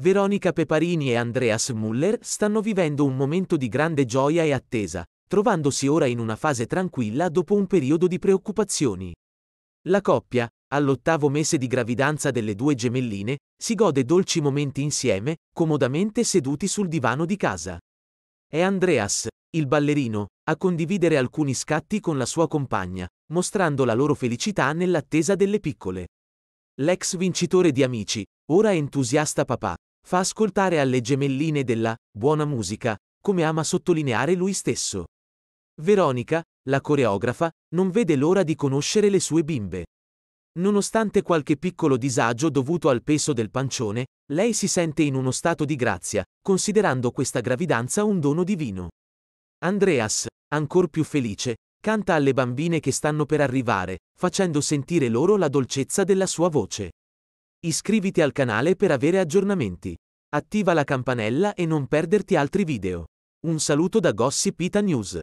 Veronica Peparini e Andreas Muller stanno vivendo un momento di grande gioia e attesa, trovandosi ora in una fase tranquilla dopo un periodo di preoccupazioni. La coppia, all'ottavo mese di gravidanza delle due gemelline, si gode dolci momenti insieme, comodamente seduti sul divano di casa. È Andreas, il ballerino, a condividere alcuni scatti con la sua compagna, mostrando la loro felicità nell'attesa delle piccole. L'ex vincitore di Amici, ora entusiasta papà, Fa ascoltare alle gemelline della buona musica, come ama sottolineare lui stesso. Veronica, la coreografa, non vede l'ora di conoscere le sue bimbe. Nonostante qualche piccolo disagio dovuto al peso del pancione, lei si sente in uno stato di grazia, considerando questa gravidanza un dono divino. Andreas, ancor più felice, canta alle bambine che stanno per arrivare, facendo sentire loro la dolcezza della sua voce. Iscriviti al canale per avere aggiornamenti. Attiva la campanella e non perderti altri video. Un saluto da Gossip Ita News.